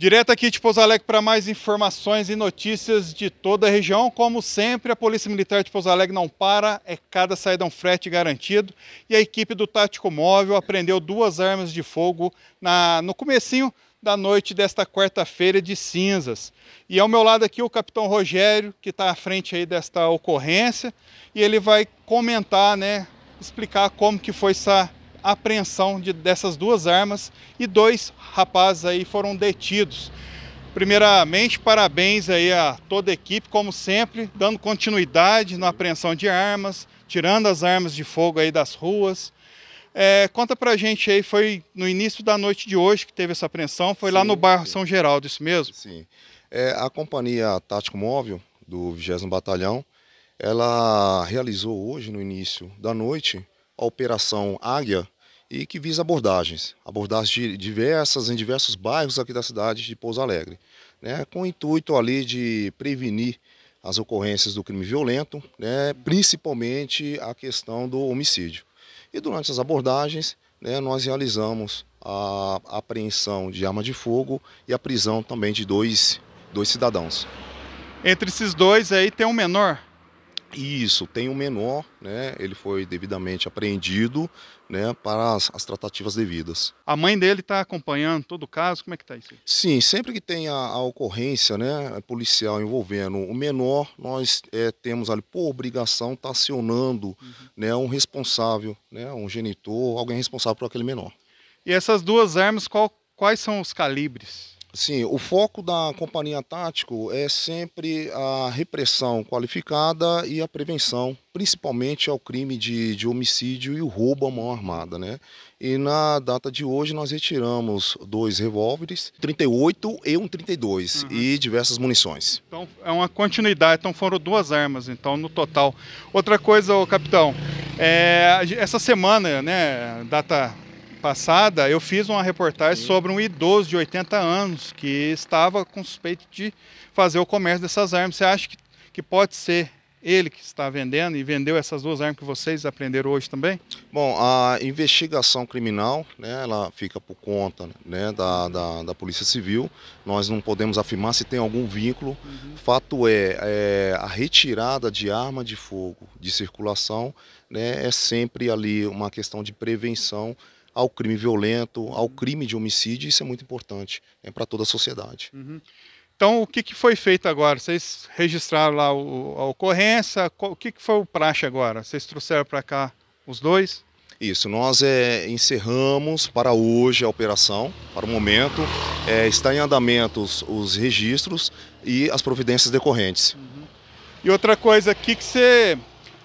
Direto aqui de Pouso Alegre para mais informações e notícias de toda a região. Como sempre, a Polícia Militar de Pouso Alegre não para, é cada saída um frete garantido. E a equipe do Tático Móvel apreendeu duas armas de fogo na, no comecinho da noite desta quarta-feira de cinzas. E ao meu lado aqui o capitão Rogério, que está à frente aí desta ocorrência, e ele vai comentar, né, explicar como que foi essa apreensão de, dessas duas armas e dois rapazes aí foram detidos. Primeiramente, parabéns aí a toda a equipe, como sempre, dando continuidade na apreensão de armas, tirando as armas de fogo aí das ruas. É, conta pra gente aí, foi no início da noite de hoje que teve essa apreensão, foi sim, lá no bairro sim. São Geraldo, isso mesmo? Sim. É, a companhia Tático Móvel do 20 Batalhão, ela realizou hoje, no início da noite, a Operação Águia e que visa abordagens, abordagens diversas em diversos bairros aqui da cidade de Pouso Alegre, né, com o intuito ali de prevenir as ocorrências do crime violento, né, principalmente a questão do homicídio. E durante as abordagens, né, nós realizamos a apreensão de arma de fogo e a prisão também de dois, dois cidadãos. Entre esses dois aí tem um menor? Isso, tem um menor, né? Ele foi devidamente apreendido, né? Para as, as tratativas devidas. A mãe dele está acompanhando todo o caso? Como é que está isso? Sim, sempre que tem a, a ocorrência, né? Policial envolvendo o menor, nós é, temos ali por obrigação estar tá acionando, uhum. né? Um responsável, né? Um genitor, alguém responsável por aquele menor. E essas duas armas, qual, quais são os calibres? Sim, o foco da companhia tático é sempre a repressão qualificada e a prevenção, principalmente ao crime de, de homicídio e o roubo à mão armada, né? E na data de hoje nós retiramos dois revólveres, 38 e um 32 uhum. e diversas munições. Então é uma continuidade, então foram duas armas, então no total. Outra coisa, capitão, é, essa semana, né, data passada, eu fiz uma reportagem sobre um idoso de 80 anos que estava com suspeito de fazer o comércio dessas armas. Você acha que, que pode ser ele que está vendendo e vendeu essas duas armas que vocês aprenderam hoje também? Bom, a investigação criminal, né, ela fica por conta né, da, da, da Polícia Civil. Nós não podemos afirmar se tem algum vínculo. Uhum. Fato é, é, a retirada de arma de fogo de circulação né, é sempre ali uma questão de prevenção ao crime violento, ao uhum. crime de homicídio, isso é muito importante é né, para toda a sociedade. Uhum. Então, o que, que, foi feito agora? Vocês registraram lá o, a ocorrência, qual, o que, que, foi o praxe agora? Vocês trouxeram para cá os dois? Isso, nós é, encerramos para hoje a operação, para o momento. É, está em andamento os, os, registros e as providências decorrentes. Uhum. E outra coisa o que você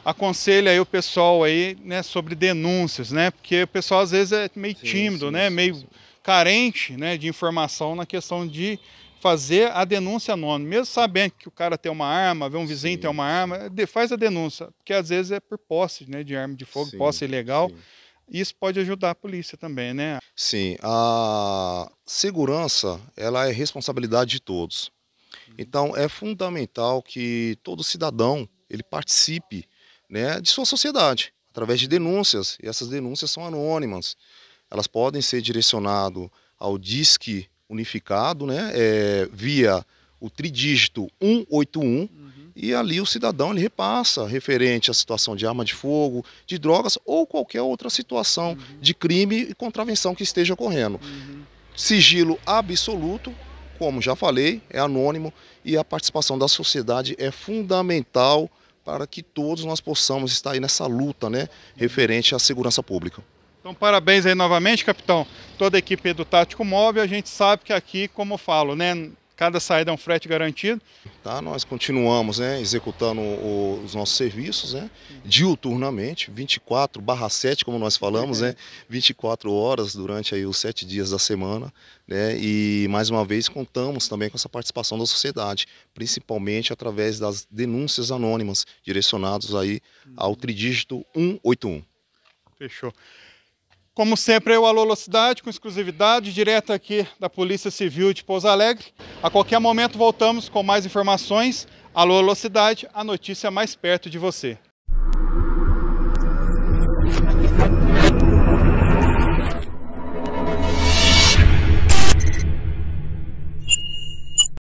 aconselha aí o pessoal aí, né, sobre denúncias, né? Porque o pessoal às vezes é meio sim, tímido, sim, né? Sim, meio carente, né, de informação na questão de fazer a denúncia anônima, mesmo sabendo que o cara tem uma arma, vê um vizinho tem uma arma, faz a denúncia, porque às vezes é por posse, né, de arma de fogo, posse ilegal. Isso pode ajudar a polícia também, né? Sim, a segurança, ela é responsabilidade de todos. Uhum. Então é fundamental que todo cidadão ele participe né, de sua sociedade, através de denúncias. E essas denúncias são anônimas. Elas podem ser direcionadas ao disque unificado, né, é, via o tridígito 181, uhum. e ali o cidadão ele repassa referente à situação de arma de fogo, de drogas ou qualquer outra situação uhum. de crime e contravenção que esteja ocorrendo. Uhum. Sigilo absoluto, como já falei, é anônimo e a participação da sociedade é fundamental para que todos nós possamos estar aí nessa luta né, referente à segurança pública. Então, parabéns aí novamente, capitão, toda a equipe do Tático Móvel. A gente sabe que aqui, como eu falo, né, Cada saída é um frete garantido. Tá, nós continuamos né, executando o, os nossos serviços né, diuturnamente, 24 barra 7, como nós falamos, né, 24 horas durante aí os sete dias da semana. Né, e mais uma vez contamos também com essa participação da sociedade, principalmente através das denúncias anônimas direcionadas aí ao uhum. tridígito 181. Fechou. Como sempre, eu, Alô Cidade, com exclusividade, direto aqui da Polícia Civil de Pouso Alegre. A qualquer momento voltamos com mais informações. Alô Cidade, a notícia mais perto de você.